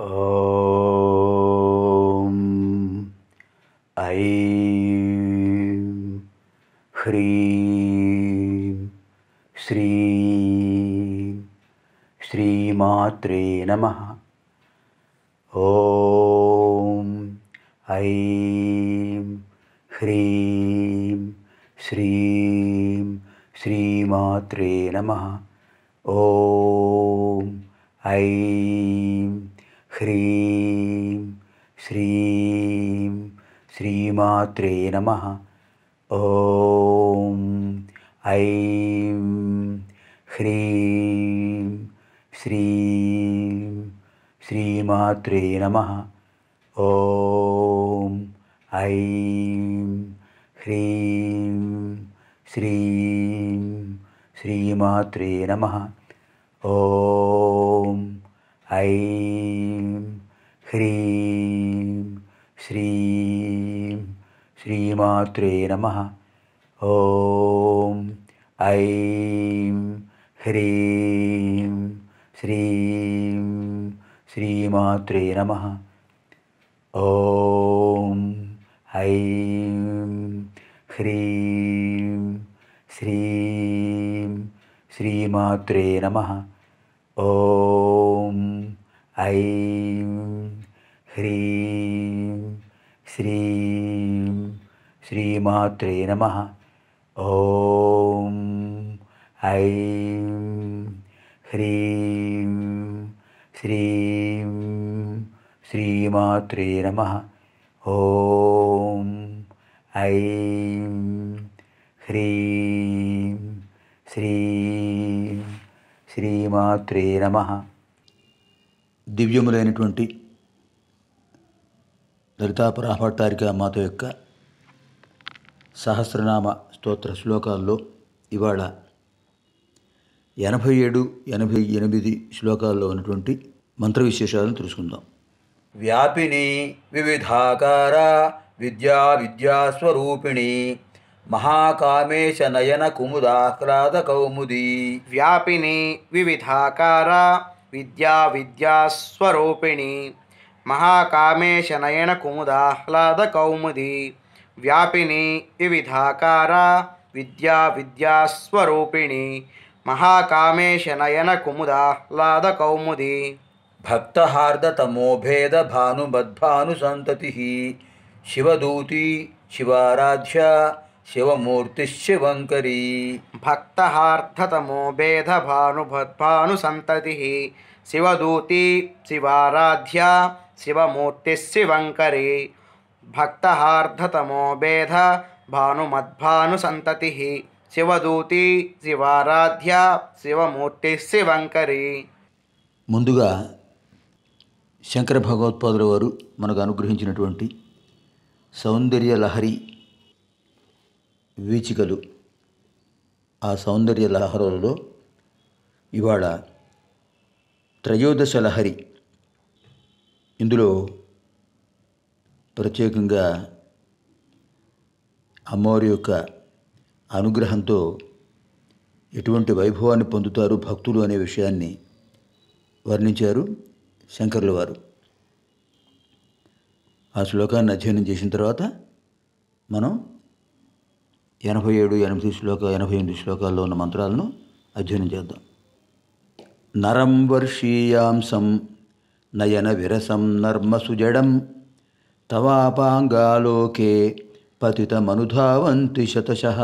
ॐ ऐ ह्रीं श्रीं श्रीमात्रे नमः ॐ ह्रीं श्रीं श्रीमात्रे नमः े नमः ॐ ऐं ह्रीं श्रीं श्रीमात्रे नमः ॐ ऐं ह्रीं श्रीं श्रीमात्रे नमः नमः ॐ ऐं ह्रीं श्रीं श्रीमात्रे नमः ॐ ऐं ह्रीं श्रीं श्रीमात्रे नमः ॐ ऐं ह्रीं श्रीं శ్రీమాత్రే నమ ఓం ఐం హ్రీం శ్రీం శ్రీమాత్రే నమ ఓం ఐం హ్రీం శ్రీం శ్రీమాత్రే నమ దివ్యములైనటువంటి లలితాపరాహట్టారిక మాత యొక్క సహస్రనామ స్తోత్ర శ్లోకాల్లో ఇవాళ ఎనభై ఏడు ఎనభై ఎనిమిది శ్లోకాల్లో ఉన్నటువంటి మంత్ర విశేషాలను తెలుసుకుందాం వ్యాపిని వివిధాకార విద్యా విద్యాస్వరూపిణి మహాకామేశ నయన కుముదాహ్లాద కౌముది వ్యాపిని వివిధాకార విద్యా విద్యాస్వరూపిణి మహాకామేశ నయన కుముదాహ్లాద కౌముది వ్యాపిని వివిధాకార విద్యా విద్యాస్వరూపిణి మహాకామేశ నయన కుముదాహ్లాద కౌముది భక్తహార్దతమోభేద భానుమద్భాను సంతతి శివదూతి శివారాధ్య శివమూర్తిశివంకరీ భక్తహార్థతమో భేద భానుభద్భాను సంతతి శివదూతి శివారాధ్య శివమూర్తిశివంకరీ భక్తహార్ధతమో భేద సంతతి శివదూతి శివారాధ్య శివమూర్తి శివంకరి ముందుగా శంకర భగవత్పాదుల వారు మనకు అనుగ్రహించినటువంటి సౌందర్య లహరి వీచికలు ఆ సౌందర్య లహరులలో ఇవాళ త్రయోదశ లహరి ఇందులో ప్రత్యేకంగా అమ్మవారి యొక్క అనుగ్రహంతో ఎటువంటి వైభవాన్ని పొందుతారు భక్తులు అనే విషయాన్ని వర్ణించారు శంకర్ల వారు ఆ శ్లోకాన్ని అధ్యయనం చేసిన తర్వాత మనం ఎనభై ఏడు ఎనభై శ్లోక ఎనభై ఎనిమిది శ్లోకాల్లో ఉన్న మంత్రాలను అధ్యయనం చేద్దాం నరం వర్షీయాంసం నయన విరసం నర్మసుజడం तवापाङ्गालोके पतितमनुधावन्ति शतशः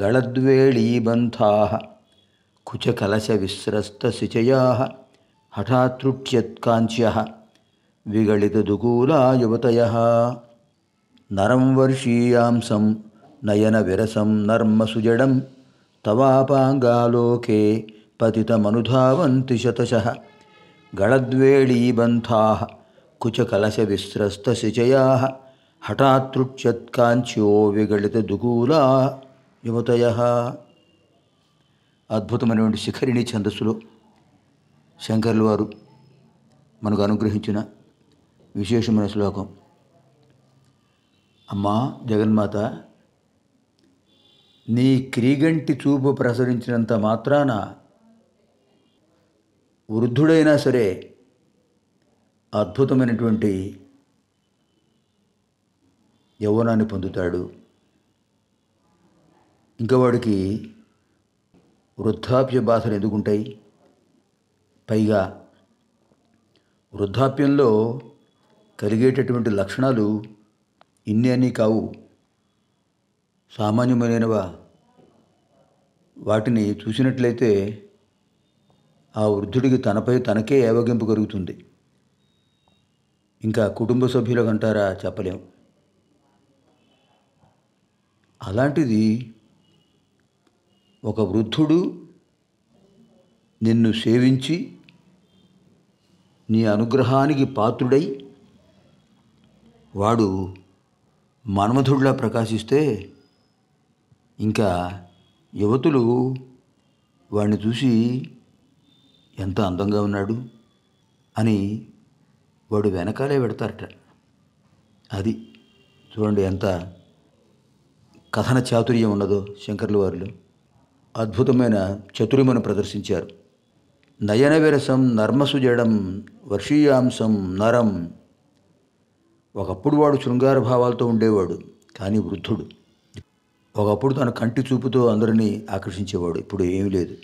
गणद्वेळीबन्थाः कुचकलशविश्रस्तसिचयाः हठातृक्ष्यत्काञ्च्यः युवतयः नरं वर्षीयांसं नयनविरसं नर्मसुजडं तवापाङ्गालोके पतितमनुधावन्ति शतशः गणद्वेळीबन्थाः కుచకలశ శిచయా హఠాత్రుచ్యత్కాంచ్యో విగళిత దుకూలా యువతయ అద్భుతమైనటువంటి శిఖరిణి ఛందస్సులో శంకర్లు వారు మనకు అనుగ్రహించిన విశేషమైన శ్లోకం అమ్మా జగన్మాత నీ క్రీగంటి చూపు ప్రసరించినంత మాత్రాన వృద్ధుడైనా సరే అద్భుతమైనటువంటి యవ్వనాన్ని పొందుతాడు ఇంకా వాడికి వృద్ధాప్య బాధలు ఎదుగుంటాయి పైగా వృద్ధాప్యంలో కలిగేటటువంటి లక్షణాలు ఇన్ని అన్నీ కావు సామాన్యమైనవా వాటిని చూసినట్లయితే ఆ వృద్ధుడికి తనపై తనకే ఏవగింపు కలుగుతుంది ఇంకా కుటుంబ సభ్యులు అంటారా చెప్పలేం అలాంటిది ఒక వృద్ధుడు నిన్ను సేవించి నీ అనుగ్రహానికి పాత్రుడై వాడు మన్మధుడిలా ప్రకాశిస్తే ఇంకా యువతులు వాడిని చూసి ఎంత అందంగా ఉన్నాడు అని వాడు వెనకాలే పెడతారట అది చూడండి ఎంత కథన చాతుర్యం ఉన్నదో శంకర్ల వారు అద్భుతమైన చతుర్యమును ప్రదర్శించారు నయన విరసం జడం వర్షీయాంశం నరం ఒకప్పుడు వాడు శృంగార భావాలతో ఉండేవాడు కానీ వృద్ధుడు ఒకప్పుడు తన కంటి చూపుతో అందరినీ ఆకర్షించేవాడు ఇప్పుడు ఏమీ లేదు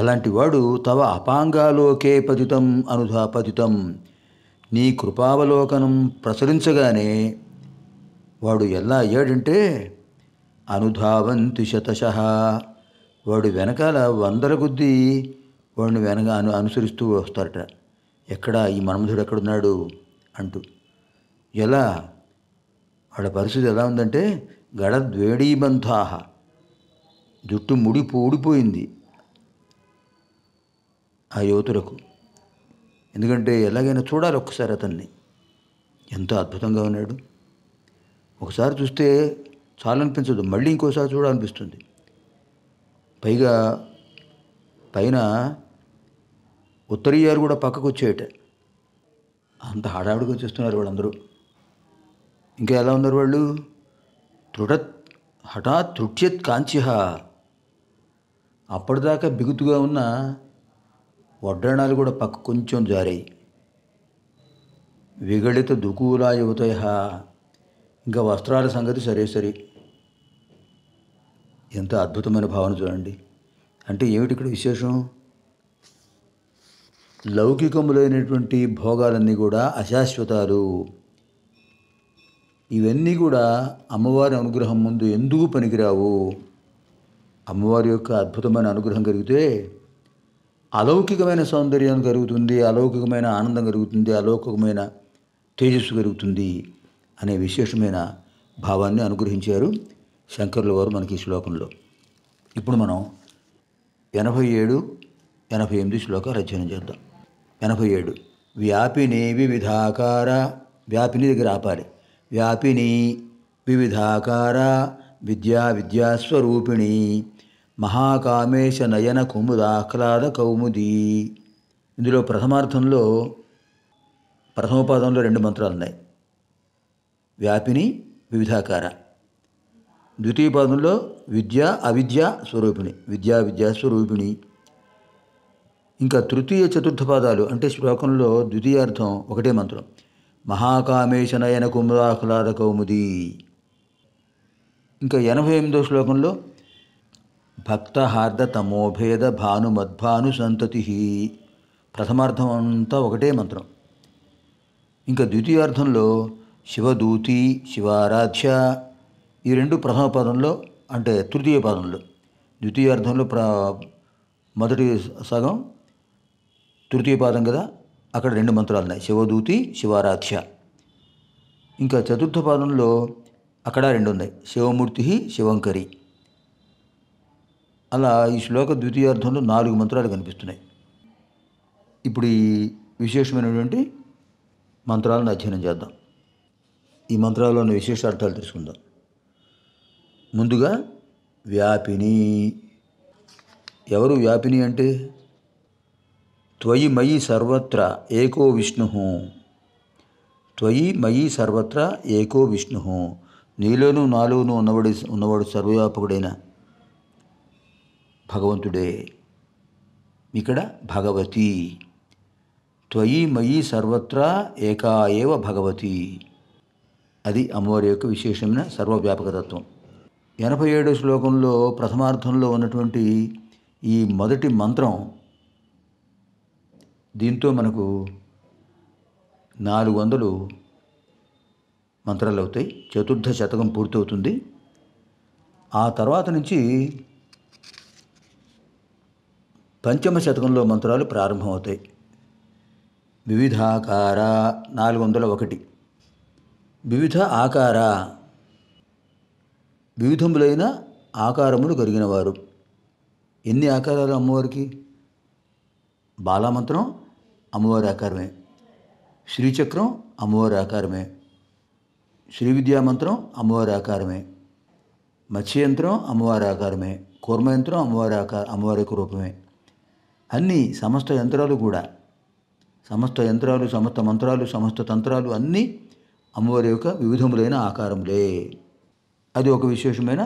అలాంటి వాడు తవ అపాంగాలోకే పతితం అనుధా పతితం నీ కృపావలోకనం ప్రసరించగానే వాడు ఎలా అయ్యాడంటే అనుధావంతి శతశ వాడు వెనకాల వందల కొద్దీ వాడిని వెనక అను అనుసరిస్తూ వస్తారట ఎక్కడ ఈ మన్మధుడు ఎక్కడున్నాడు అంటూ ఎలా వాడి పరిస్థితి ఎలా ఉందంటే గడ జుట్టు ముడిపు ఊడిపోయింది ఆ యువతులకు ఎందుకంటే ఎలాగైనా చూడాలి ఒక్కసారి అతన్ని ఎంతో అద్భుతంగా ఉన్నాడు ఒకసారి చూస్తే చాలనిపించదు మళ్ళీ ఇంకోసారి చూడాలనిపిస్తుంది పైగా పైన ఉత్తరీయారు కూడా పక్కకు వచ్చేయట అంత హడావుడిగా చేస్తున్నారు వాళ్ళందరూ ఇంకా ఎలా ఉన్నారు వాళ్ళు తృఢత్ హఠాత్ తృట్యత్ కాంచిహ అప్పటిదాకా బిగుతుగా ఉన్న వడ్రణాలు కూడా పక్క కొంచెం జారాయి విగళిత దుకూలా యువతయ ఇంకా వస్త్రాల సంగతి సరే సరే ఎంత అద్భుతమైన భావన చూడండి అంటే ఏమిటి ఇక్కడ విశేషం లౌకికములైనటువంటి భోగాలన్నీ కూడా అశాశ్వతాలు ఇవన్నీ కూడా అమ్మవారి అనుగ్రహం ముందు ఎందుకు పనికిరావు అమ్మవారి యొక్క అద్భుతమైన అనుగ్రహం కలిగితే అలౌకికమైన సౌందర్యం కలుగుతుంది అలౌకికమైన ఆనందం కలుగుతుంది అలౌకికమైన తేజస్సు కలుగుతుంది అనే విశేషమైన భావాన్ని అనుగ్రహించారు శంకర్ల వారు మనకి శ్లోకంలో ఇప్పుడు మనం ఎనభై ఏడు ఎనభై ఎనిమిది శ్లోకాలు అధ్యయనం చేద్దాం ఎనభై ఏడు వ్యాపిని వివిధాకార వ్యాపిని దగ్గర ఆపాలి వ్యాపిని వివిధాకార విద్యా విద్యాస్వరూపిణి మహాకామేశ నయన కుముద ఆహ్లాద కౌముది ఇందులో ప్రథమార్థంలో ప్రథమపాదంలో రెండు మంత్రాలు ఉన్నాయి వ్యాపిని వివిధాకార ద్వితీయ పాదంలో విద్య అవిద్య స్వరూపిణి విద్యా విద్యా స్వరూపిణి ఇంకా తృతీయ చతుర్థ పాదాలు అంటే శ్లోకంలో ద్వితీయార్థం ఒకటే మంత్రం మహాకామేశ నయన కుముదాహ్లాద కౌముది ఇంకా ఎనభై ఎనిమిదో శ్లోకంలో భక్తహార్దతమోభేద భానుమద్భాను సంతతి ప్రథమార్థం అంతా ఒకటే మంత్రం ఇంకా ద్వితీయార్థంలో శివదూతి శివారాధ్య ఈ రెండు ప్రథమ పదంలో అంటే తృతీయ పదంలో ద్వితీయార్థంలో ప్ర మొదటి సగం తృతీయ పాదం కదా అక్కడ రెండు మంత్రాలు ఉన్నాయి శివదూతి శివారాధ్య ఇంకా చతుర్థ పాదంలో అక్కడ రెండు ఉన్నాయి శివమూర్తి శివంకరి అలా ఈ శ్లోక ద్వితీయార్థంలో నాలుగు మంత్రాలు కనిపిస్తున్నాయి ఇప్పుడు ఈ విశేషమైనటువంటి మంత్రాలను అధ్యయనం చేద్దాం ఈ మంత్రాల్లో ఉన్న విశేష అర్థాలు తెలుసుకుందాం ముందుగా వ్యాపిని ఎవరు వ్యాపిని అంటే త్వయి మయి సర్వత్ర ఏకో విష్ణు త్వయి మయి సర్వత్ర ఏకో విష్ణు నీలోనూ నాలోనూ ఉన్నవాడు ఉన్నవాడు సర్వవ్యాపకుడైన భగవంతుడే ఇక్కడ భగవతి త్వయి మయి సర్వత్రా ఏకా ఏవ భగవతి అది అమ్మవారి యొక్క విశేషమైన సర్వవ్యాపకతత్వం ఎనభై ఏడు శ్లోకంలో ప్రథమార్థంలో ఉన్నటువంటి ఈ మొదటి మంత్రం దీంతో మనకు నాలుగు వందలు మంత్రాలు అవుతాయి చతుర్థ శతకం పూర్తవుతుంది ఆ తర్వాత నుంచి పంచమ శతకంలో మంత్రాలు ప్రారంభమవుతాయి వివిధ ఆకార నాలుగు వందల ఒకటి వివిధ ఆకార వివిధములైన ఆకారములు కలిగినవారు ఎన్ని ఆకారాలు అమ్మవారికి బాలామంత్రం అమ్మవారి ఆకారమే శ్రీచక్రం అమ్మవారి ఆకారమే శ్రీ విద్యామంత్రం అమ్మవారి ఆకారమే మత్స్యయంత్రం అమ్మవారి ఆకారమే కూర్మయంత్రం అమ్మవారి ఆకార అమ్మవారి యొక్క రూపమే అన్ని సమస్త యంత్రాలు కూడా సమస్త యంత్రాలు సమస్త మంత్రాలు సమస్త తంత్రాలు అన్నీ అమ్మవారి యొక్క వివిధములైన ఆకారములే అది ఒక విశేషమైన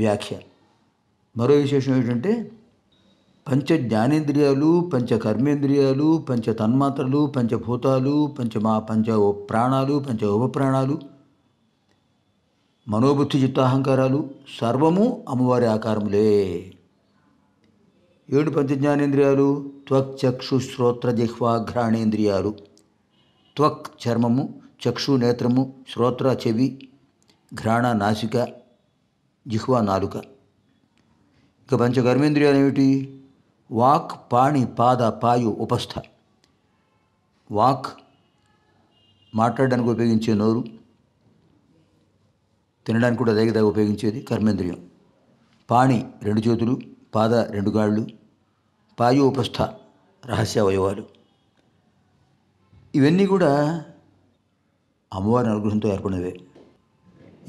వ్యాఖ్య మరో విశేషం ఏంటంటే పంచ జ్ఞానేంద్రియాలు పంచ కర్మేంద్రియాలు పంచ తన్మాత్రలు పంచభూతాలు పంచమా పంచ ప్రాణాలు పంచ ఉపప్రాణాలు మనోబుద్ధి చిత్తాహంకారాలు సర్వము అమ్మవారి ఆకారములే ఏడు పంచజ్ఞానేంద్రియాలు త్వక్ చక్షు శ్రోత్ర జిహ్వా ఘ్రాణేంద్రియాలు త్వక్ చర్మము చక్షు నేత్రము శ్రోత్ర చెవి ఘ్రాణ నాసిక జిహ్వా నాలుక ఇక పంచ ఏమిటి వాక్ పాణి పాద పాయు ఉపస్థ వాక్ మాట్లాడడానికి ఉపయోగించే నోరు తినడానికి కూడా దగ్గర ఉపయోగించేది కర్మేంద్రియం పాణి రెండు చేతులు పాద రెండు గాళ్ళు వాయు రహస్య అవయవాలు ఇవన్నీ కూడా అమ్మవారి అనుగ్రహంతో ఏర్పడినవే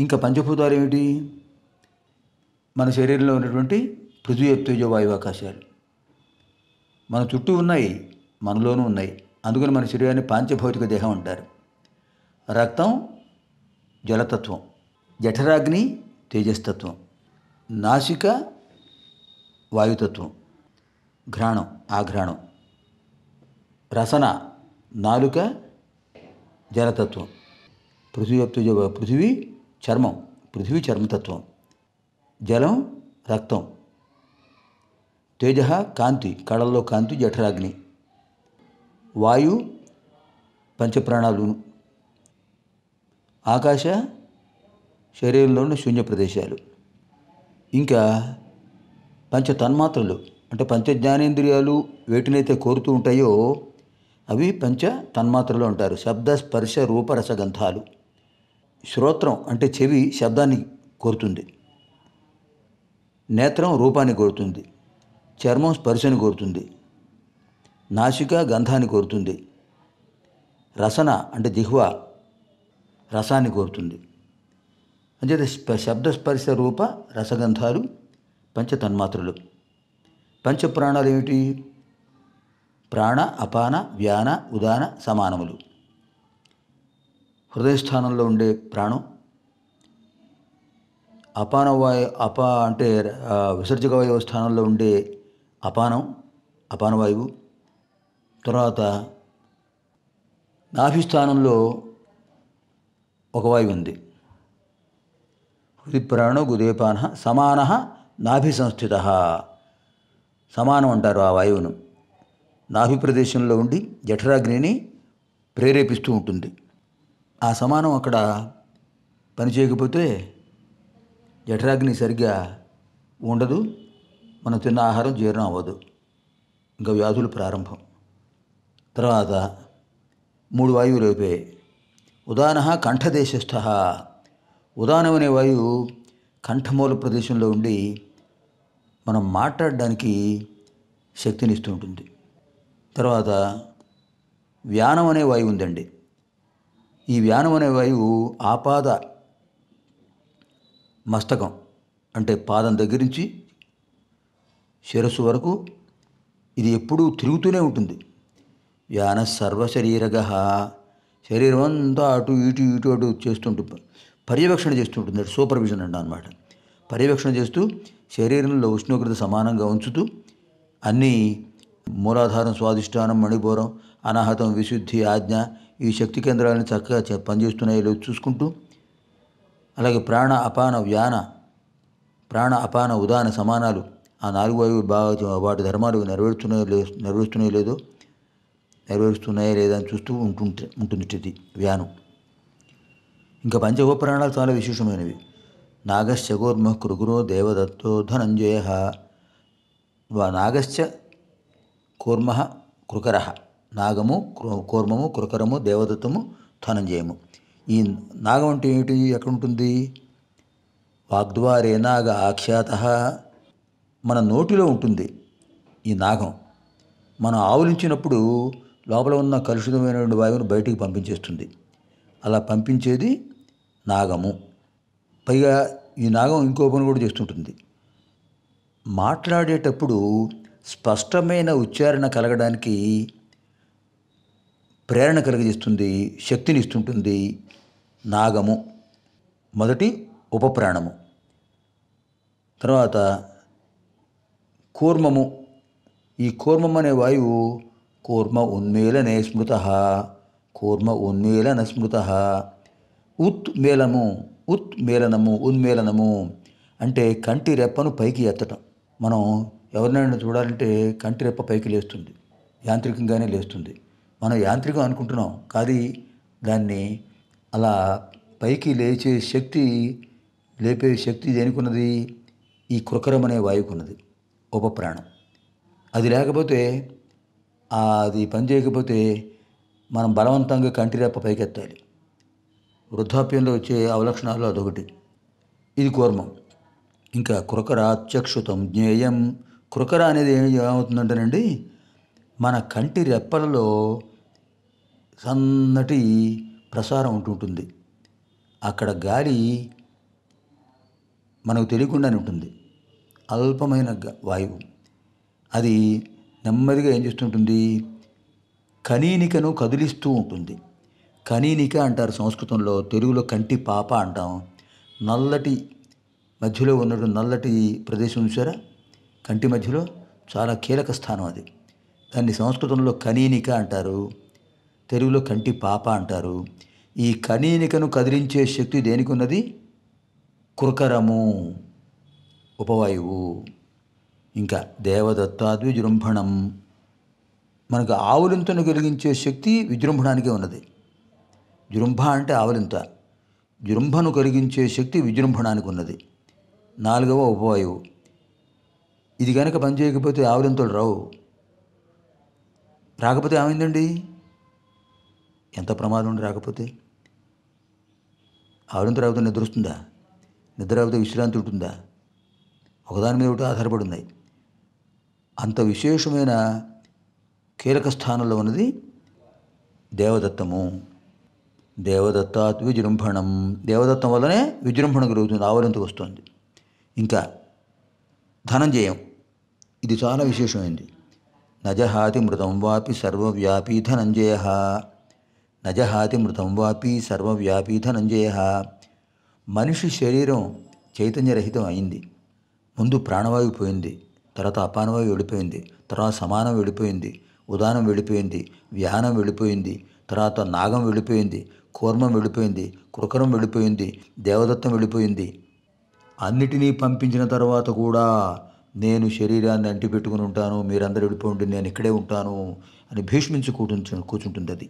ఇంకా పంచభూతాలు ఏమిటి మన శరీరంలో ఉన్నటువంటి పృథ్వీ ఎత్తుజ ఆకాశాలు మన చుట్టూ ఉన్నాయి మనలోనూ ఉన్నాయి అందుకని మన శరీరాన్ని పాంచభౌతిక దేహం అంటారు రక్తం జలతత్వం జఠరాగ్ని తేజస్తత్వం నాసిక వాయుతత్వం ఘ్రాణం ఆఘ్రాణం రసన నాలుక జలతత్వం పృథివీ పృథివీ చర్మం పృథివీ చర్మతత్వం జలం రక్తం తేజ కాంతి కళల్లో కాంతి జఠరాగ్ని వాయు పంచప్రాణాలు ఆకాశ శరీరంలో ఉన్న శూన్య ప్రదేశాలు ఇంకా పంచ తన్మాత్రలు అంటే పంచ జ్ఞానేంద్రియాలు వేటినైతే కోరుతూ ఉంటాయో అవి పంచ తన్మాత్రలు ఉంటారు శబ్ద స్పర్శ రూపరసగంధాలు శ్రోత్రం అంటే చెవి శబ్దాన్ని కోరుతుంది నేత్రం రూపాన్ని కోరుతుంది చర్మం స్పర్శని కోరుతుంది నాసిక గంధాన్ని కోరుతుంది రసన అంటే దిహ్వ రసాన్ని కోరుతుంది అంటే శబ్ద స్పర్శ రూప రసగంధాలు పంచతన్మాత్రలు పంచప్రాణాలు ఏమిటి ప్రాణ అపాన వ్యాన ఉదాన సమానములు హృదయస్థానంలో ఉండే ప్రాణం అపాన వాయు అప అంటే విసర్జక వాయువు స్థానంలో ఉండే అపానం అపానవాయువు తర్వాత నాభిస్థానంలో ఒక వాయువు ఉంది హృది గుదేపాన సమాన నాభి సంస్థిత సమానం అంటారు ఆ వాయువును నాభి ప్రదేశంలో ఉండి జఠరాగ్నిని ప్రేరేపిస్తూ ఉంటుంది ఆ సమానం అక్కడ పనిచేయకపోతే జఠరాగ్ని సరిగ్గా ఉండదు మనం తిన్న ఆహారం జీర్ణం అవ్వదు ఇంకా వ్యాధులు ప్రారంభం తర్వాత మూడు వాయువులు అయిపోయాయి ఉదాహరణ కంఠదేశస్థ ఉదాహరణ అనే వాయువు కంఠమూల ప్రదేశంలో ఉండి మనం మాట్లాడడానికి శక్తినిస్తూ ఉంటుంది తర్వాత వ్యానం అనే వాయువు ఉందండి ఈ వ్యానం అనే వాయువు ఆపాద మస్తకం అంటే పాదం దగ్గర నుంచి శిరస్సు వరకు ఇది ఎప్పుడూ తిరుగుతూనే ఉంటుంది వ్యాన సర్వశరీరగ శరీరం అంతా అటు ఇటు ఇటు అటు చేస్తుంటు పర్యవేక్షణ చేస్తుంటుంది సూపర్విజన్ అంట అనమాట పర్యవేక్షణ చేస్తూ శరీరంలో ఉష్ణోగ్రత సమానంగా ఉంచుతూ అన్ని మూలాధారం స్వాధిష్టానం మణిపూరం అనాహతం విశుద్ధి ఆజ్ఞ ఈ శక్తి కేంద్రాలను చక్కగా పనిచేస్తున్నాయో చూసుకుంటూ అలాగే ప్రాణ అపాన వ్యాన ప్రాణ అపాన ఉదాహరణ సమానాలు ఆ నాలుగు వాయువులు బాగా వాటి ధర్మాలు నెరవేరుతున్నాయో లే నెరవేరుస్తున్నాయో లేదో నెరవేరుస్తున్నాయో లేదా అని చూస్తూ ఉంటుంటే ఉంటుంది స్థితి వ్యానం ఇంకా ప్రాణాలు చాలా విశేషమైనవి నాగశ్చ కూర్మ కురుగురో దేవదత్తో ధనంజయ నాగశ్చ కూర్మ కృకర నాగము కూర్మము కృకరము దేవదత్తము ధనంజయము ఈ నాగం అంటే ఏమిటి ఎక్కడుంటుంది వాగ్ద్వారే నాగ ఆఖ్యాత మన నోటిలో ఉంటుంది ఈ నాగం మనం ఆవులించినప్పుడు లోపల ఉన్న కలుషితమైనటువంటి వాయువును బయటికి పంపించేస్తుంది అలా పంపించేది నాగము పైగా ఈ నాగం ఇంకో పని కూడా చేస్తుంటుంది మాట్లాడేటప్పుడు స్పష్టమైన ఉచ్చారణ కలగడానికి ప్రేరణ కలిగజేస్తుంది శక్తిని ఇస్తుంటుంది నాగము మొదటి ఉపప్రాణము తర్వాత కూర్మము ఈ కూర్మం అనే వాయువు కూర్మ ఉన్మేలనే స్మృత కూర్మ ఉన్మేలన స్మృత ఉత్మేలము ఉత్మేళనము ఉన్మేళనము అంటే కంటి రెప్పను పైకి ఎత్తటం మనం ఎవరినైనా చూడాలంటే కంటి రెప్ప పైకి లేస్తుంది యాంత్రికంగానే లేస్తుంది మనం యాంత్రికం అనుకుంటున్నాం కానీ దాన్ని అలా పైకి లేచే శక్తి లేపే శక్తి దేనికున్నది ఈ కృకరం అనే వాయుకున్నది ప్రాణం అది లేకపోతే అది పనిచేయకపోతే మనం బలవంతంగా కంటిరెప్ప పైకెత్తాలి వృద్ధాప్యంలో వచ్చే అవలక్షణాలు అదొకటి ఇది కూర్మం ఇంకా అత్యక్షుతం జ్ఞేయం కృకర అనేది ఏమవుతుందంటేనండి మన కంటి రెప్పలలో సన్నటి ప్రసారం ఉంటుంటుంది అక్కడ గాలి మనకు తెలియకుండానే ఉంటుంది అల్పమైన వాయువు అది నెమ్మదిగా ఏం చేస్తుంటుంది కనీనికను కదిలిస్తూ ఉంటుంది కనీనిక అంటారు సంస్కృతంలో తెలుగులో కంటి పాప అంటాం నల్లటి మధ్యలో ఉన్నట్టు నల్లటి ప్రదేశం చూసారా కంటి మధ్యలో చాలా కీలక స్థానం అది దాన్ని సంస్కృతంలో కనీనిక అంటారు తెలుగులో కంటి పాప అంటారు ఈ కనీనికను కదిలించే శక్తి దేనికి ఉన్నది కురకరము ఉపవాయువు ఇంకా దేవదత్తాద్విజృంభణం మనకు ఆవులింతను కలిగించే శక్తి విజృంభణానికే ఉన్నది జృంభ అంటే ఆవలింత జృంభను కలిగించే శక్తి విజృంభణానికి ఉన్నది నాలుగవ ఉపవాయువు ఇది కనుక పనిచేయకపోతే ఆవలింతలు రావు రాకపోతే ఏమైందండి ఎంత ప్రమాదం ఉండి రాకపోతే ఆవలింత రాకపోతే నిద్ర వస్తుందా నిద్ర రాకపోతే విశ్రాంతి ఉంటుందా ఒకదాని మీద ఒకటి ఆధారపడి ఉన్నాయి అంత విశేషమైన కీలక స్థానంలో ఉన్నది దేవదత్తము దేవదత్తాత్ విజృంభణం దేవదత్తం వల్లనే విజృంభణ కలుగుతుంది ఆవరింతకు వస్తుంది ఇంకా ధనంజయం ఇది చాలా విశేషమైంది నజహాతి మృతం వాపి సర్వవ్యాపీ ధనంజయ నజహాతి మృతం వాపి సర్వవ్యాపీ ధనంజయ మనిషి శరీరం చైతన్యరహితం అయింది ముందు ప్రాణవాయువు పోయింది తర్వాత అపానవాయువు వెళ్ళిపోయింది తర్వాత సమానం వెళ్ళిపోయింది ఉదానం వెళ్ళిపోయింది వ్యానం వెళ్ళిపోయింది తర్వాత నాగం వెళ్ళిపోయింది కూర్మం వెళ్ళిపోయింది కృకరం వెళ్ళిపోయింది దేవదత్తం వెళ్ళిపోయింది అన్నిటినీ పంపించిన తర్వాత కూడా నేను శరీరాన్ని అంటిపెట్టుకుని ఉంటాను మీరందరూ వెళ్ళిపోండి నేను ఇక్కడే ఉంటాను అని భీష్మించి కూర్చు కూర్చుంటుంది అది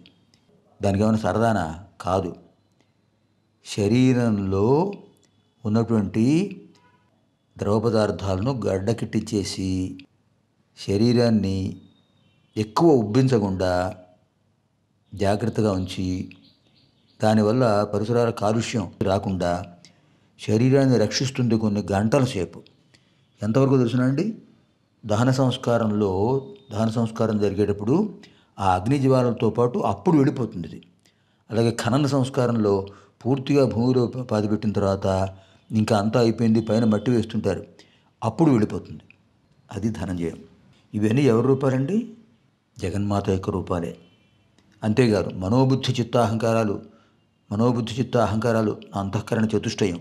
దానికి ఏమైనా సరదానా కాదు శరీరంలో ఉన్నటువంటి ద్రవ పదార్థాలను గడ్డకిట్టించేసి శరీరాన్ని ఎక్కువ ఉబ్బించకుండా జాగ్రత్తగా ఉంచి దానివల్ల పరిసరాల కాలుష్యం రాకుండా శరీరాన్ని రక్షిస్తుంది కొన్ని గంటల సేపు ఎంతవరకు తెలుసునండి దహన సంస్కారంలో దహన సంస్కారం జరిగేటప్పుడు ఆ అగ్ని జీవాలతో పాటు అప్పుడు వెళ్ళిపోతుంది ఇది అలాగే ఖనన సంస్కారంలో పూర్తిగా భూమిలో పాతిపెట్టిన తర్వాత ఇంకా అంతా అయిపోయింది పైన మట్టి వేస్తుంటారు అప్పుడు వెళ్ళిపోతుంది అది ధనంజయం ఇవన్నీ ఎవరి రూపాలండి జగన్మాత యొక్క రూపాలే అంతేకాదు మనోబుద్ధి చిత్తాహంకారాలు మనోబుద్ధి చిత్త అహంకారాలు అంతఃకరణ చతుష్టయం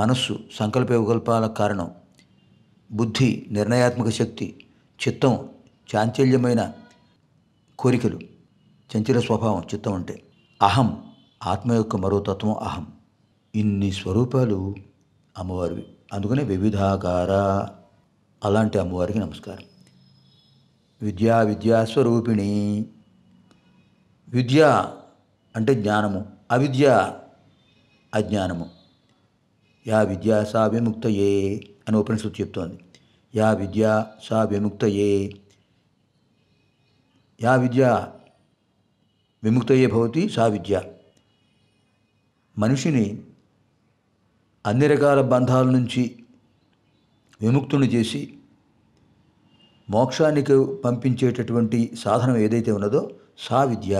మనస్సు సంకల్ప యుగల్పాల కారణం బుద్ధి నిర్ణయాత్మక శక్తి చిత్తం చాంచల్యమైన కోరికలు చంచల స్వభావం చిత్తం అంటే అహం ఆత్మ యొక్క మరో తత్వం అహం ఇన్ని స్వరూపాలు అమ్మవారివి అందుకనే వివిధాకార అలాంటి అమ్మవారికి నమస్కారం విద్యా విద్యాస్వరూపిణి విద్య అంటే జ్ఞానము అవిద్య అజ్ఞానము యా విద్య సా విముక్తయే అని ఉపనిషత్తు చెప్తోంది యా విద్య సా విముక్తయే యా విద్య విముక్తయే భవతి సా విద్య మనిషిని అన్ని రకాల బంధాల నుంచి విముక్తుని చేసి మోక్షానికి పంపించేటటువంటి సాధనం ఏదైతే ఉన్నదో సా విద్య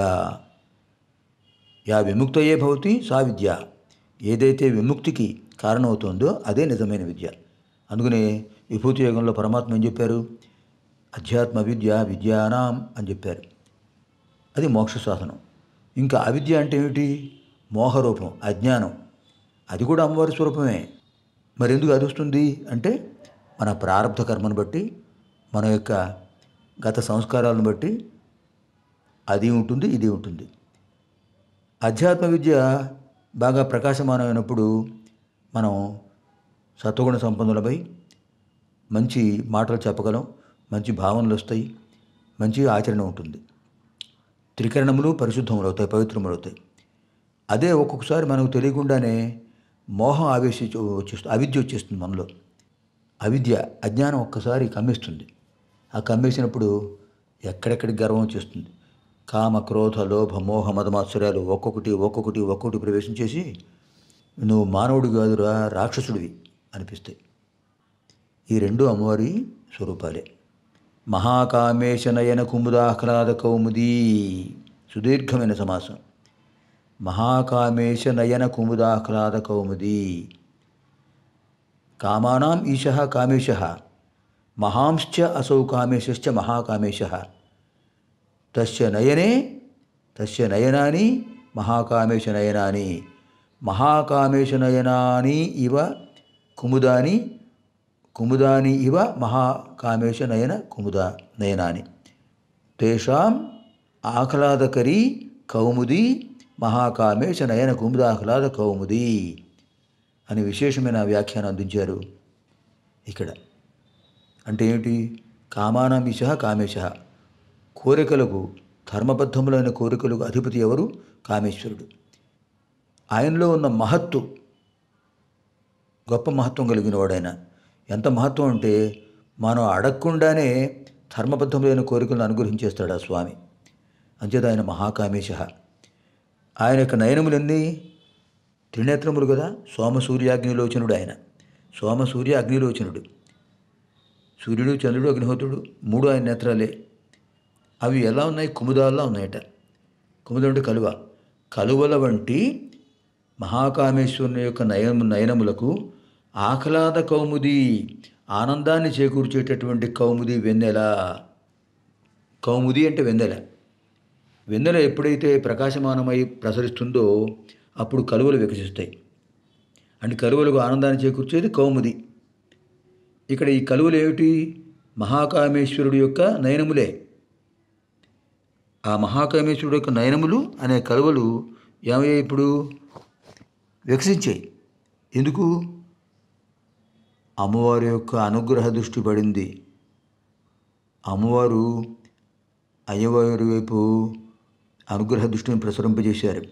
యా విముక్తయే భవతి సా విద్య ఏదైతే విముక్తికి కారణమవుతుందో అదే నిజమైన విద్య అందుకనే విభూతి యోగంలో పరమాత్మ ఏం చెప్పారు అధ్యాత్మ విద్య విద్యానాం అని చెప్పారు అది మోక్ష సాధనం ఇంకా అవిద్య అంటే ఏమిటి మోహరూపం అజ్ఞానం అది కూడా అమ్మవారి స్వరూపమే మరెందుకు అది వస్తుంది అంటే మన ప్రారంభ కర్మను బట్టి మన యొక్క గత సంస్కారాలను బట్టి అది ఉంటుంది ఇది ఉంటుంది అధ్యాత్మ విద్య బాగా ప్రకాశమానమైనప్పుడు మనం సత్వగుణ సంపన్నులపై మంచి మాటలు చెప్పగలం మంచి భావనలు వస్తాయి మంచి ఆచరణ ఉంటుంది త్రికరణములు పరిశుద్ధములవుతాయి పవిత్రములవుతాయి అదే ఒక్కొక్కసారి మనకు తెలియకుండానే మోహం ఆవేశ వచ్చేస్తుంది అవిద్య వచ్చేస్తుంది మనలో అవిద్య అజ్ఞానం ఒక్కసారి కమ్మేస్తుంది ఆ కమ్మేసినప్పుడు ఎక్కడెక్కడికి గర్వం వచ్చేస్తుంది కామ క్రోధ లోభ మోహ మదమాత్సర్యాలు ఒక్కొక్కటి ఒక్కొక్కటి ఒక్కొక్కటి ప్రవేశించేసి నువ్వు మానవుడు కాదురా రాక్షసుడివి అనిపిస్తాయి ఈ రెండు అమ్మవారి స్వరూపాలే మహాకామేశ నయన కుముదాహ్లాద కౌముదీ సుదీర్ఘమైన సమాసం మహాకామేశ నయన కుముదాహ్లాద కౌముదీ కామానాం ఈశ కామేశ మహాంశ్చ అసౌ కామేశ్చ మహాకామేశ తస్య నయనే తస్య నయనాని మహాకామేశ నయనాని మహాకామేశ నయనాని ఇవ కుముదాని కుముదాని ఇవ మహాకామేశ నయన కుముద నయనాని తేషాం ఆహ్లాదకరి కౌముది మహాకామేశ నయన కుముదాహ్లాద కౌముది అని విశేషమైన వ్యాఖ్యానం అందించారు ఇక్కడ అంటే ఏమిటి కామానామిష కామేశ కోరికలకు ధర్మబద్ధములైన కోరికలకు అధిపతి ఎవరు కామేశ్వరుడు ఆయనలో ఉన్న మహత్తు గొప్ప మహత్వం కలిగిన వాడైన ఎంత మహత్వం అంటే మనం అడగకుండానే ధర్మబద్ధములైన కోరికలను అనుగ్రహించేస్తాడు ఆ స్వామి అంచేత ఆయన మహాకామేశ ఆయన యొక్క నయనములన్నీ త్రినేత్రములు కదా సోమ సూర్యాగ్నిలోచనుడు ఆయన సోమ సూర్య అగ్నిలోచనుడు సూర్యుడు చంద్రుడు అగ్నిహోత్రుడు మూడు ఆయన నేత్రాలే అవి ఎలా ఉన్నాయి కుముదాల్లో ఉన్నాయట అంటే కలువ కలువల వంటి మహాకామేశ్వరుని యొక్క నయ నయనములకు ఆహ్లాద కౌముది ఆనందాన్ని చేకూర్చేటటువంటి కౌముది వెన్నెల కౌముది అంటే వెన్నెల వెన్నెల ఎప్పుడైతే ప్రకాశమానమై ప్రసరిస్తుందో అప్పుడు కలువలు వికసిస్తాయి అండ్ కలువలకు ఆనందాన్ని చేకూర్చేది కౌముది ఇక్కడ ఈ కలువలు ఏమిటి మహాకామేశ్వరుడు యొక్క నయనములే ఆ మహాకామేశ్వరుడు యొక్క నయనములు అనే కలువలు ఏమయ్యా ఇప్పుడు వికసించాయి ఎందుకు అమ్మవారి యొక్క అనుగ్రహ దృష్టి పడింది అమ్మవారు అయ్యవారి వైపు అనుగ్రహ దృష్టిని ప్రసరింపజేశారు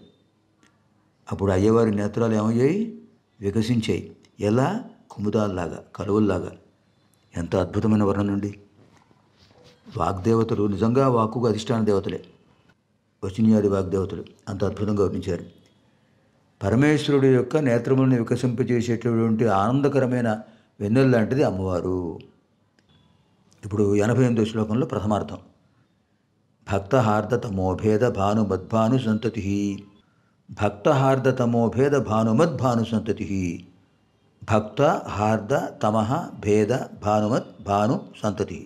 అప్పుడు అయ్యవారి నేత్రాలు ఏమయ్యాయి వికసించాయి ఎలా కుముదాల్లాగా కలువల్లాగా ఎంత అద్భుతమైన వర్ణనండి వాగ్దేవతలు నిజంగా వాక్కు అధిష్టాన దేవతలే వచనీయాది వాగ్దేవతలు అంత అద్భుతంగా వర్ణించారు పరమేశ్వరుడి యొక్క నేత్రములను వికసింపజేసేటటువంటి ఆనందకరమైన వెన్నెల లాంటిది అమ్మవారు ఇప్పుడు ఎనభై ఎనిమిదో శ్లోకంలో ప్రథమార్థం భాను భానుమద్భాను సంతతి భాను మద్భాను సంతతి భక్త హార్ద తమ భేద భానుమద్ భాను సంతతి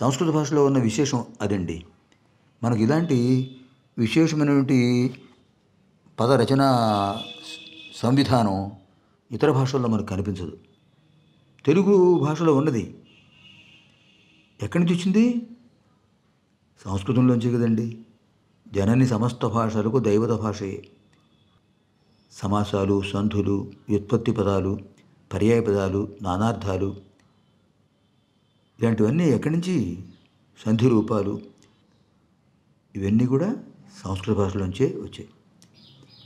సంస్కృత భాషలో ఉన్న విశేషం అదండి మనకు ఇలాంటి విశేషమైనటువంటి పదరచన సంవిధానం ఇతర భాషల్లో మనకు కనిపించదు తెలుగు భాషలో ఉన్నది ఎక్కడి నుంచి వచ్చింది సంస్కృతంలోంచి కదండి జనని సమస్త భాషలకు దైవత భాషయే సమాసాలు సంధులు వ్యుత్పత్తి పదాలు పర్యాయ పదాలు నానార్థాలు ఇలాంటివన్నీ ఎక్కడి నుంచి సంధి రూపాలు ఇవన్నీ కూడా సంస్కృత భాషలోంచే వచ్చాయి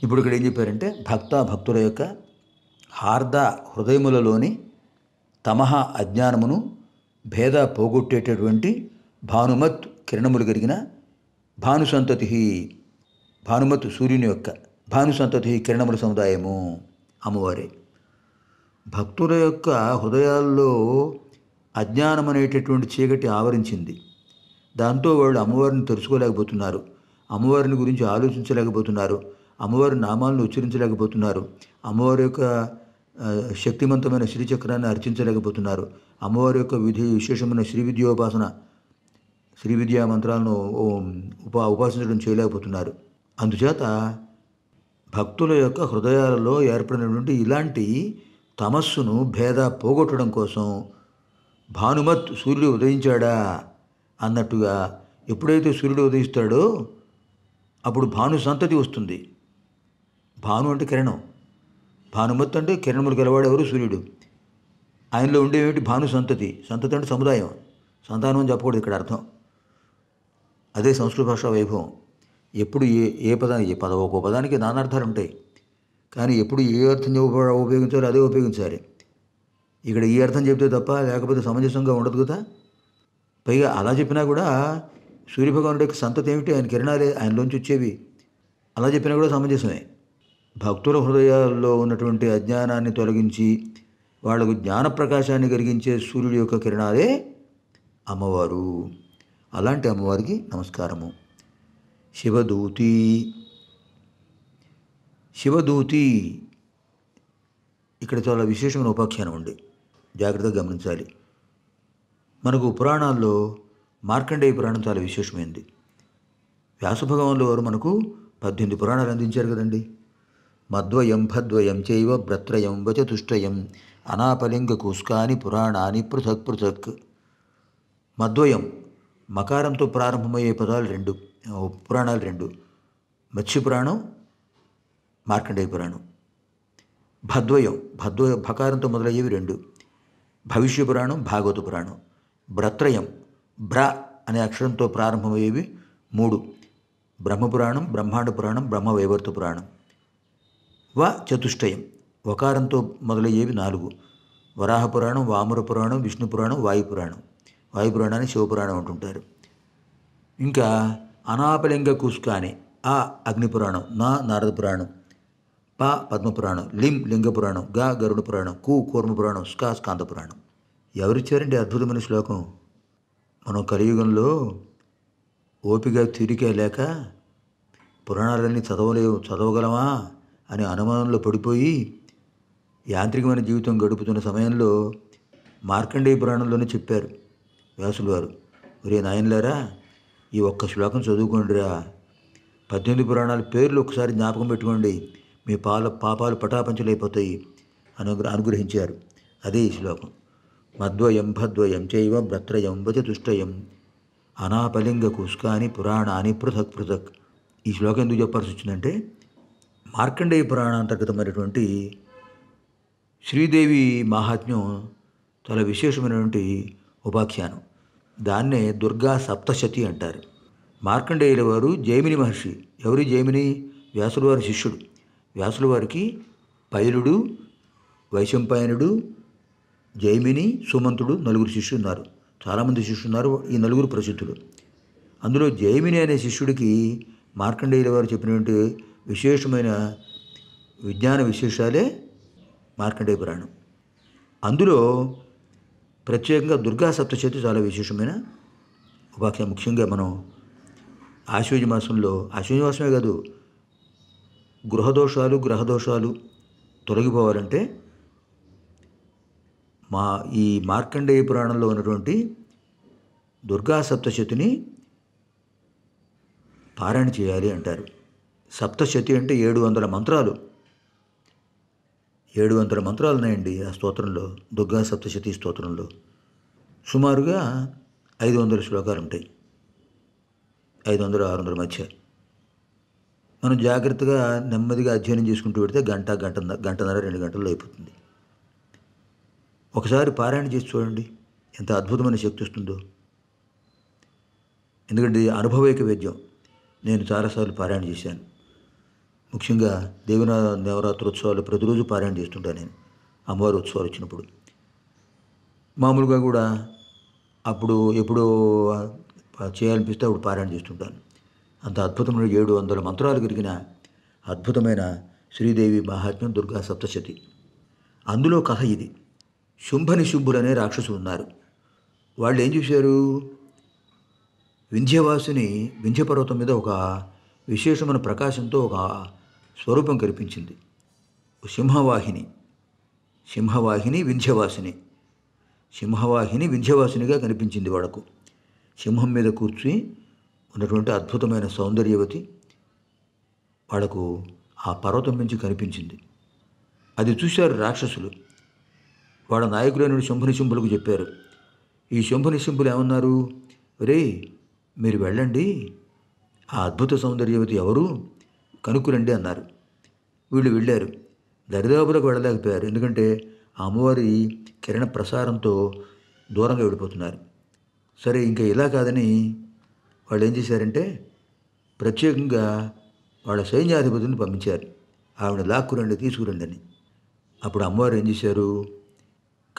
ఇప్పుడు ఇక్కడ ఏం చెప్పారంటే భక్త భక్తుల యొక్క హార్ద హృదయములలోని తమహ అజ్ఞానమును భేద పోగొట్టేటటువంటి భానుమత్ కిరణములు కలిగిన భాను సంతతి భానుమత్ సూర్యుని యొక్క భాను సంతతి కిరణముల సముదాయము అమ్మవారే భక్తుల యొక్క హృదయాల్లో అజ్ఞానం అనేటటువంటి చీకటి ఆవరించింది దాంతో వాళ్ళు అమ్మవారిని తెలుసుకోలేకపోతున్నారు అమ్మవారిని గురించి ఆలోచించలేకపోతున్నారు అమ్మవారి నామాలను ఉచ్చరించలేకపోతున్నారు అమ్మవారి యొక్క శక్తివంతమైన శ్రీచక్రాన్ని అర్చించలేకపోతున్నారు అమ్మవారి యొక్క విధి విశేషమైన శ్రీ విద్యోపాసన శ్రీ విద్యా మంత్రాలను ఉపా ఉపాసించడం చేయలేకపోతున్నారు అందుచేత భక్తుల యొక్క హృదయాలలో ఏర్పడినటువంటి ఇలాంటి తమస్సును భేద పోగొట్టడం కోసం భానుమత్ సూర్యుడు ఉదయించాడా అన్నట్టుగా ఎప్పుడైతే సూర్యుడు ఉదయిస్తాడో అప్పుడు భాను సంతతి వస్తుంది భాను అంటే కిరణం భానుమత్ అంటే కిరణములు ఎవరు సూర్యుడు ఆయనలో ఉండేవేమిటి భాను సంతతి సంతతి అంటే సముదాయం సంతానం అని చెప్పకూడదు ఇక్కడ అర్థం అదే సంస్కృత భాష వైభవం ఎప్పుడు ఏ ఏ పదానికి పద ఒక్కో పదానికి నానార్థాలు ఉంటాయి కానీ ఎప్పుడు ఏ అర్థం ఉపయోగించాలో అదే ఉపయోగించాలి ఇక్కడ ఈ అర్థం చెప్తే తప్ప లేకపోతే సమంజసంగా ఉండదు కదా పైగా అలా చెప్పినా కూడా సూర్యభగవానుడి యొక్క సంతతి ఏమిటి ఆయన కిరణాలే ఆయనలోంచి వచ్చేవి అలా చెప్పినా కూడా సమంజసమే భక్తుల హృదయాల్లో ఉన్నటువంటి అజ్ఞానాన్ని తొలగించి వాళ్లకు జ్ఞానప్రకాశాన్ని కలిగించే సూర్యుడి యొక్క కిరణాలే అమ్మవారు అలాంటి అమ్మవారికి నమస్కారము శివదూతి శివదూతి ఇక్కడ చాలా విశేషమైన ఉపాఖ్యానం ఉంది జాగ్రత్తగా గమనించాలి మనకు పురాణాల్లో మార్కండేయ పురాణం చాలా విశేషమైంది వ్యాసభగవంలో వారు మనకు పద్దెనిమిది పురాణాలు అందించారు కదండి మధ్వయం భద్వయం చైవ భ్రత్రయం వచతుష్టయం అనాపలింగ కుస్కాని పురాణాని పృథక్ పృథక్ మధ్వయం మకారంతో ప్రారంభమయ్యే పదాలు రెండు పురాణాలు రెండు మత్స్యపురాణం మార్కండేయ పురాణం భద్వయం భద్వ భకారంతో మొదలయ్యేవి రెండు భవిష్య పురాణం భాగవత పురాణం భ్రత్రయం బ్ర అనే అక్షరంతో ప్రారంభమయ్యేవి మూడు బ్రహ్మపురాణం బ్రహ్మాండ పురాణం బ్రహ్మవైవర్త పురాణం వ చతుష్టయం వకారంతో మొదలయ్యేవి నాలుగు వరాహ పురాణం వామర పురాణం విష్ణు పురాణం వాయుపురాణం వాయుపురాణాన్ని శివపురాణం అంటుంటారు ఇంకా అనాపలింగ కుస్కాని ఆ అగ్నిపురాణం నా నారద పురాణం ప పద్మపురాణం లిం లింగపురాణం గ గరుడ పురాణం కు కూర్మ కూర్మపురాణం స్కాంత పురాణం ఎవరిచ్చారండి అద్భుతమైన శ్లోకం మనం కలియుగంలో ఓపిక తీరిక లేక పురాణాలన్నీ చదవలేవు చదవగలమా అని అనుమానంలో పడిపోయి యాంత్రికమైన జీవితం గడుపుతున్న సమయంలో మార్కండేయ పురాణంలోనే చెప్పారు వ్యాసులు వారు ఒరే నాయనలారా ఈ ఒక్క శ్లోకం చదువుకోండిరా పద్దెనిమిది పురాణాల పేర్లు ఒకసారి జ్ఞాపకం పెట్టుకోండి మీ పాల పాపాలు పటాపంచలైపోతాయి అనుగ్ర అనుగ్రహించారు అదే ఈ శ్లోకం మద్వయం భద్వయం చైవ భ్రత్రయం వచతుష్టయం అనాపలింగ కుష్కాని పురాణాన్ని పృథక్ పృథక్ ఈ శ్లోకం ఎందుకు చెప్పాల్సి వచ్చిందంటే మార్కండేయ పురాణాంతర్గతమైనటువంటి శ్రీదేవి మహాత్మ్యం చాలా విశేషమైనటువంటి ఉపాఖ్యానం దాన్నే దుర్గా సప్తశతి అంటారు మార్కండేయుల వారు జైమిని మహర్షి ఎవరి జైమిని వ్యాసుల వారి శిష్యుడు వ్యాసుల వారికి పైలుడు వైశంపాయనుడు జైమిని సుమంతుడు నలుగురు శిష్యులు ఉన్నారు చాలామంది శిష్యులు ఉన్నారు ఈ నలుగురు ప్రసిద్ధులు అందులో జైమిని అనే శిష్యుడికి మార్కండేయుల వారు చెప్పినటువంటి విశేషమైన విజ్ఞాన విశేషాలే మార్కండేయ పురాణం అందులో ప్రత్యేకంగా దుర్గా సప్తశతి చాలా విశేషమైన ఉపాఖ్యం ముఖ్యంగా మనం ఆశ్వజ మాసంలో ఆశ్వజ మాసమే కాదు గృహదోషాలు గ్రహదోషాలు తొలగిపోవాలంటే మా ఈ మార్కండేయ పురాణంలో ఉన్నటువంటి దుర్గా సప్తశతిని పారాయణ చేయాలి అంటారు సప్తశతి అంటే ఏడు వందల మంత్రాలు ఏడు వందల మంత్రాలు ఉన్నాయండి ఆ స్తోత్రంలో దుర్గా సప్తశతి స్తోత్రంలో సుమారుగా ఐదు వందల శ్లోకాలు ఉంటాయి ఐదు వందల ఆరు వందల మధ్య మనం జాగ్రత్తగా నెమ్మదిగా అధ్యయనం చేసుకుంటూ పెడితే గంట గంట గంటన్నర రెండు గంటల్లో అయిపోతుంది ఒకసారి పారాయణ చేసి చూడండి ఎంత అద్భుతమైన శక్తి వస్తుందో ఎందుకంటే అనుభవైక వేద్యం నేను చాలాసార్లు పారాయణ చేశాను ముఖ్యంగా దేవిన నవరాత్రోత్సవాలు ప్రతిరోజు పారాయణ చేస్తుంటాను నేను అమ్మవారి ఉత్సవాలు వచ్చినప్పుడు మామూలుగా కూడా అప్పుడు ఎప్పుడో చేయాలనిపిస్తే అప్పుడు పారాయణ చేస్తుంటాను అంత అద్భుతమైన ఏడు వందల మంత్రాలు కలిగిన అద్భుతమైన శ్రీదేవి మహాత్మ్యం దుర్గా సప్తశతి అందులో కథ ఇది శుంభని శుంభులనే రాక్షసులు ఉన్నారు వాళ్ళు ఏం చేశారు వింధ్యవాసుని వింధ్యపర్వతం మీద ఒక విశేషమైన ప్రకాశంతో ఒక స్వరూపం కనిపించింది సింహవాహిని సింహవాహిని వింధ్యవాసిని సింహవాహిని వింధ్యవాసినిగా కనిపించింది వాడకు సింహం మీద కూర్చుని ఉన్నటువంటి అద్భుతమైన సౌందర్యవతి వాళ్లకు ఆ పర్వతం నుంచి కనిపించింది అది చూశారు రాక్షసులు వాళ్ళ నాయకులైన శంభునిశింభులకు చెప్పారు ఈ శంభునిశింభులు ఏమన్నారు రే మీరు వెళ్ళండి ఆ అద్భుత సౌందర్యవతి ఎవరు కనుక్కురండి అన్నారు వీళ్ళు వెళ్ళారు దరిదాపులకు వెళ్ళలేకపోయారు ఎందుకంటే ఆ అమ్మవారి కిరణ ప్రసారంతో దూరంగా వెళ్ళిపోతున్నారు సరే ఇంకా ఇలా కాదని వాళ్ళు ఏం చేశారంటే ప్రత్యేకంగా వాళ్ళ సైన్యాధిపతిని పంపించారు ఆవిడ లాక్కురండి తీసుకురండి అని అప్పుడు అమ్మవారు ఏం చేశారు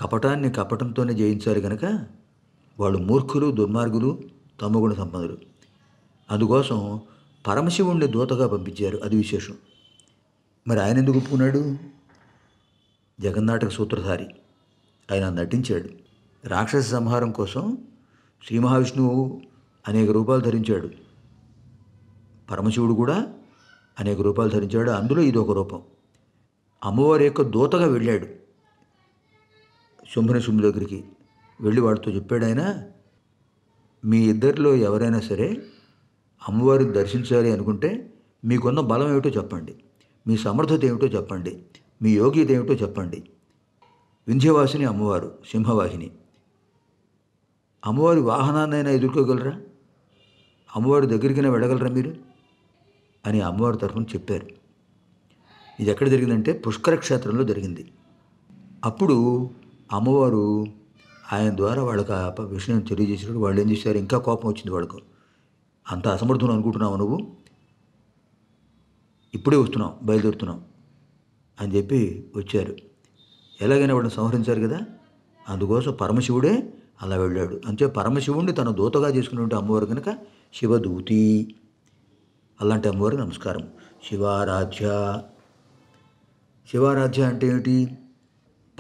కపటాన్ని కపటంతోనే జయించారు కనుక వాళ్ళు మూర్ఖులు దుర్మార్గులు తమ్ముగుణ సంపదలు అందుకోసం పరమశివుణ్ణి దూతగా పంపించారు అది విశేషం మరి ఆయన ఎందుకు ఒప్పుకున్నాడు జగన్నాటక సూత్రధారి ఆయన నటించాడు రాక్షస సంహారం కోసం శ్రీ మహావిష్ణువు అనేక రూపాలు ధరించాడు పరమశివుడు కూడా అనేక రూపాలు ధరించాడు అందులో ఇది ఒక రూపం అమ్మవారి యొక్క దూతగా వెళ్ళాడు శుంభన శుంభు దగ్గరికి వెళ్ళి వాడితో చెప్పాడు ఆయన మీ ఇద్దరిలో ఎవరైనా సరే అమ్మవారిని దర్శించాలి అనుకుంటే మీకున్న బలం ఏమిటో చెప్పండి మీ సమర్థత ఏమిటో చెప్పండి మీ యోగ్యత ఏమిటో చెప్పండి వింధ్యవాసిని అమ్మవారు సింహవాహిని అమ్మవారి వాహనాన్నైనా ఎదుర్కోగలరా అమ్మవారి దగ్గరికైనా వెళ్ళగలరా మీరు అని అమ్మవారి తరఫున చెప్పారు ఇది ఎక్కడ జరిగిందంటే పుష్కర క్షేత్రంలో జరిగింది అప్పుడు అమ్మవారు ఆయన ద్వారా వాళ్ళకి ఆ విషయం తెలియజేసినప్పుడు వాళ్ళు ఏం చేశారు ఇంకా కోపం వచ్చింది వాళ్ళకు అంత అసమర్థం అనుకుంటున్నావు నువ్వు ఇప్పుడే వస్తున్నాం బయలుదేరుతున్నాం అని చెప్పి వచ్చారు ఎలాగైనా వాళ్ళని సంహరించారు కదా అందుకోసం పరమశివుడే అలా వెళ్ళాడు అంతే పరమశివుణ్ణి తన దూతగా చేసుకునే అమ్మవారు కనుక శివదూతి అలాంటి అమ్మవారికి నమస్కారం శివారాధ్య శివారాధ్య అంటే ఏమిటి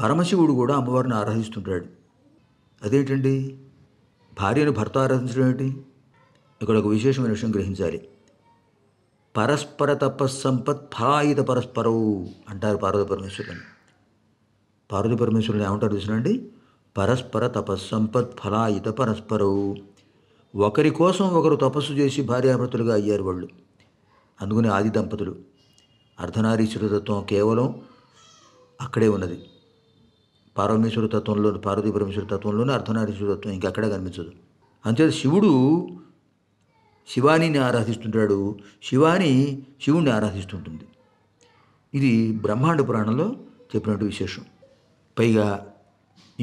పరమశివుడు కూడా అమ్మవారిని ఆరాధిస్తుంటాడు అదేంటండి భార్యను భర్త ఆరాధించడం ఏమిటి ఇక్కడ ఒక విశేషమైన విషయం గ్రహించాలి పరస్పర తపస్సంపత్ ఫలాయుత పరస్పరవు అంటారు పార్వతి పరమేశ్వరుని పార్వతి పరమేశ్వరుని ఏమంటారు చూసినండి పరస్పర తపస్సంపత్ఫలాయుత పరస్పరవు ఒకరి కోసం ఒకరు తపస్సు చేసి భార్యాభర్తలుగా అయ్యారు వాళ్ళు అందుకని ఆది దంపతులు అర్ధనారీశ్వర తత్వం కేవలం అక్కడే ఉన్నది పార్వమేశ్వర తత్వంలో పార్వతీ పరమేశ్వర తత్వంలోనే అర్ధనారీశ్వర తత్వం ఇంకెక్కడే కనిపించదు అంతేత శివుడు శివానిని ఆరాధిస్తుంటాడు శివాని శివుణ్ణి ఆరాధిస్తుంటుంది ఇది బ్రహ్మాండ పురాణంలో చెప్పినట్టు విశేషం పైగా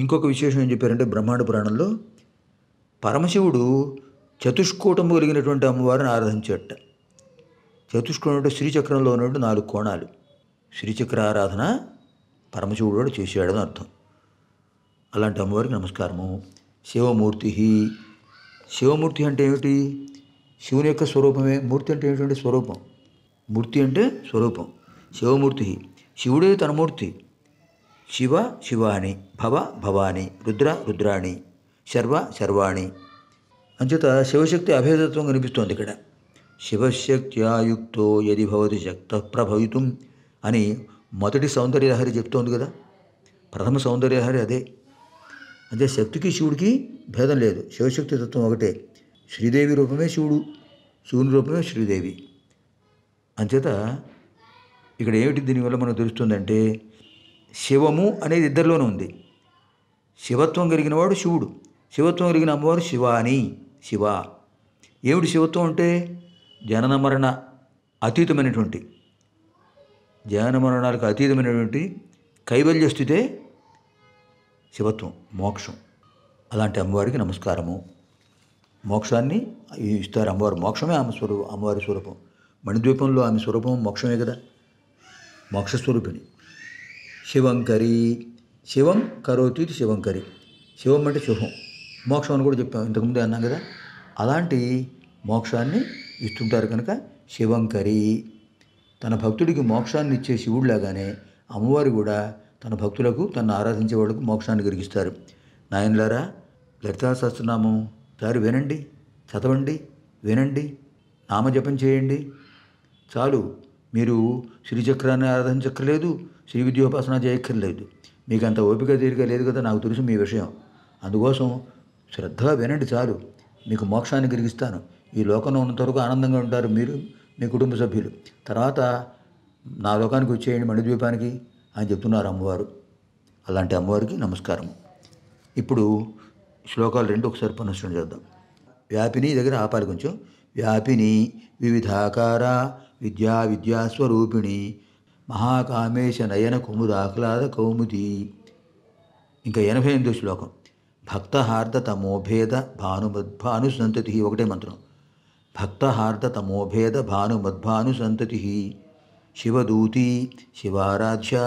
ఇంకొక విశేషం ఏం చెప్పారంటే బ్రహ్మాండ పురాణంలో పరమశివుడు చతుష్కూటము కలిగినటువంటి అమ్మవారిని ఆరాధించేట చతుష్కోణం శ్రీచక్రంలో ఉన్నటువంటి నాలుగు కోణాలు శ్రీచక్ర ఆరాధన పరమశివుడు కూడా చేశాడని అర్థం అలాంటి అమ్మవారికి నమస్కారము శివమూర్తి శివమూర్తి అంటే ఏమిటి శివుని యొక్క స్వరూపమే మూర్తి అంటే ఏంటంటే స్వరూపం మూర్తి అంటే స్వరూపం శివమూర్తి శివుడే తన మూర్తి శివ శివాణి భవ భవాని రుద్ర రుద్రాణి శర్వ శర్వాణి అంచేత శివశక్తి అభేదత్వం కనిపిస్తోంది ఇక్కడ ఆయుక్తో యది భవతి శక్త ప్రభవితం అని మొదటి సౌందర్యహరి చెప్తోంది కదా ప్రథమ సౌందర్యహరి అదే అంటే శక్తికి శివుడికి భేదం లేదు శివశక్తి తత్వం ఒకటే శ్రీదేవి రూపమే శివుడు శివుని రూపమే శ్రీదేవి అంచేత ఇక్కడ ఏమిటి దీనివల్ల మనకు తెలుస్తుందంటే శివము అనేది ఇద్దరిలోనే ఉంది శివత్వం కలిగినవాడు శివుడు శివత్వం కలిగిన అమ్మవారు శివాని శివ ఏమిటి శివత్వం అంటే జనన మరణ అతీతమైనటువంటి జనన మరణాలకు అతీతమైనటువంటి కైవల్య స్థితే శివత్వం మోక్షం అలాంటి అమ్మవారికి నమస్కారము మోక్షాన్ని ఇస్తారు అమ్మవారు మోక్షమే ఆమె స్వరూపం అమ్మవారి స్వరూపం మణిద్వీపంలో ఆమె స్వరూపం మోక్షమే కదా మోక్షస్వరూపిణి శివంకరి శివం కరోతి శివంకరి శివం అంటే శుభం మోక్షం అని కూడా చెప్పాం ఇంతకుముందే అన్నాం కదా అలాంటి మోక్షాన్ని ఇస్తుంటారు కనుక శివంకరి తన భక్తుడికి మోక్షాన్ని ఇచ్చే శివుడిలాగానే అమ్మవారు కూడా తన భక్తులకు తను ఆరాధించే వాళ్ళకు మోక్షాన్ని కలిగిస్తారు నాయనలారా లలితా సహస్రనామం దారి వినండి చదవండి వినండి నామజపం చేయండి చాలు మీరు శ్రీచక్రాన్ని ఆరాధించక్కర్లేదు శ్రీ విద్యోపాసన చేయక్కర్లేదు మీకు అంత ఓపిక తీరిక లేదు కదా నాకు తెలుసు మీ విషయం అందుకోసం శ్రద్ధగా వినండి చాలు మీకు మోక్షాన్ని కలిగిస్తాను ఈ లోకంలో ఉన్నంత వరకు ఆనందంగా ఉంటారు మీరు మీ కుటుంబ సభ్యులు తర్వాత నా లోకానికి వచ్చేయండి మణిద్వీపానికి అని చెప్తున్నారు అమ్మవారు అలాంటి అమ్మవారికి నమస్కారం ఇప్పుడు శ్లోకాలు రెండు ఒకసారి పునశ్చరణ చేద్దాం వ్యాపిని దగ్గర ఆపాలి కొంచెం వ్యాపిని వివిధాకార విద్యా విద్యాస్వరూపిణి మహాకామేశ నయన కుముద ఆహ్లాద కౌముది ఇంకా ఎనభై ఎనిమిదో శ్లోకం భక్తహార్ద తమోభేద భానుమద్భాను సంతతి ఒకటే మంత్రం భక్తహార్ద తమోభేద భానుమద్భాను సంతతి శివదూతి శివారాధ్య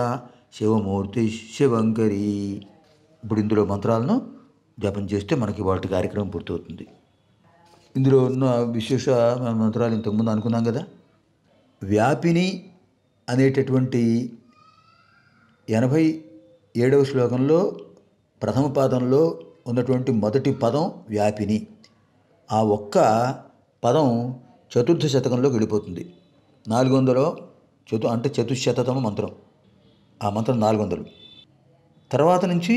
శివమూర్తి శివంకరి ఇప్పుడు ఇందులో మంత్రాలను జపం చేస్తే మనకి వాటి కార్యక్రమం పూర్తవుతుంది ఇందులో ఉన్న విశేష మంత్రాలు ఇంతకుముందు అనుకున్నాం కదా వ్యాపిని అనేటటువంటి ఎనభై ఏడవ శ్లోకంలో ప్రథమ పాదంలో ఉన్నటువంటి మొదటి పదం వ్యాపిని ఆ ఒక్క పదం చతుర్థ శతకంలోకి వెళ్ళిపోతుంది నాలుగు వందలో చతు అంటే చతుశతమ మంత్రం ఆ మంత్రం నాలుగు వందలు తర్వాత నుంచి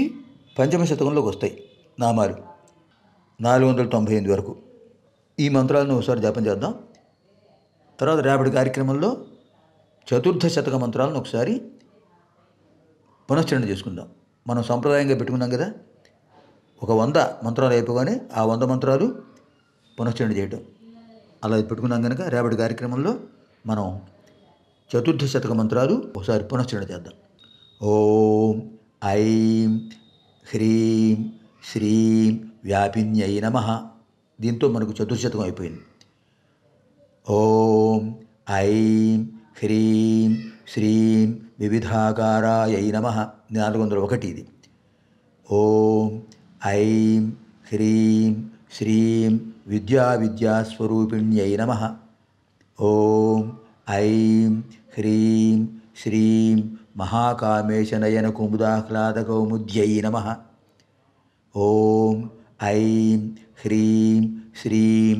పంచమ శతకంలోకి వస్తాయి నామాలు నాలుగు వందల తొంభై ఎనిమిది వరకు ఈ మంత్రాలను ఒకసారి జపం చేద్దాం తర్వాత రేపటి కార్యక్రమంలో చతుర్థ శతక మంత్రాలను ఒకసారి పునశ్చరణ చేసుకుందాం మనం సాంప్రదాయంగా పెట్టుకున్నాం కదా ఒక వంద మంత్రాలు అయిపోగానే ఆ వంద మంత్రాలు పునశ్చరణ చేయటం అలా పెట్టుకున్నాం కనుక రేపటి కార్యక్రమంలో మనం చతుర్థ శతక మంత్రాలు ఒకసారి పునశ్చరణ చేద్దాం ఓం ఐం హ్రీం శ్రీం వ్యాపిన్యై నమ దీంతో మనకు చతుర్శతకం అయిపోయింది ఓం ఐం హ్రీం శ్రీం వివిధాకారాయ నమ నాలుగు వందల ఒకటి ఇది ఓం ఐం హ్రీం శ్రీం విద్యా విద్యాస్వరూపిణ్యై నమ ఓం ఐం హ్రీం శ్రీం మహాకామేశనయన కుముదాహ్లాదకౌముద్యై నమ ఓం ఐం హ్రీం శ్రీం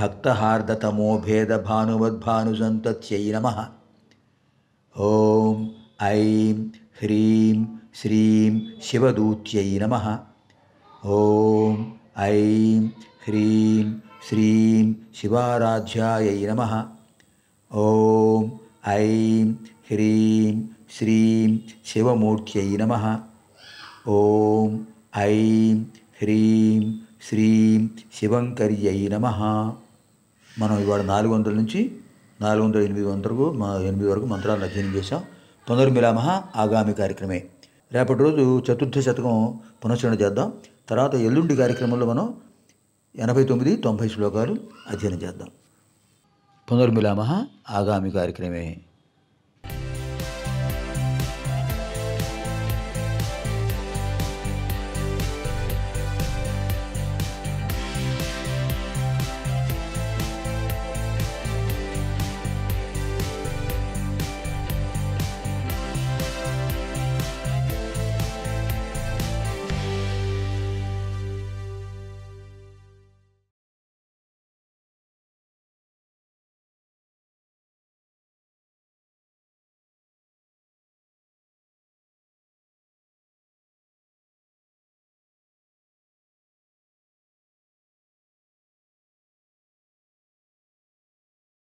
భక్తహార్దతమో భేదభానుమద్భానుసంతత్యై నమ ఓం ఐం హ్రీం శ్రీం శివదూత్యై నమ ఓం ఐం హ్రీం శ్రీం శివారాధ్యాయై నమ ఓం ఐం హ్రీం శ్రీం శివమూర్త్యై నమ ఓం ఐం హ్రీం శ్రీం శివంకర్యై నమ మనం ఇవాళ నాలుగు వందల నుంచి నాలుగు వందల ఎనిమిది వరకు మా ఎనిమిది వరకు మంత్రాలను అధ్యయనం చేశాం పునర్మిలామహ ఆగామి కార్యక్రమే రేపటి రోజు చతుర్థ శతకం పునశ్చరణ చేద్దాం తర్వాత ఎల్లుండి కార్యక్రమంలో మనం ఎనభై తొమ్మిది తొంభై శ్లోకాలు అధ్యయనం చేద్దాం పునర్మిలామహ ఆగామి కార్యక్రమే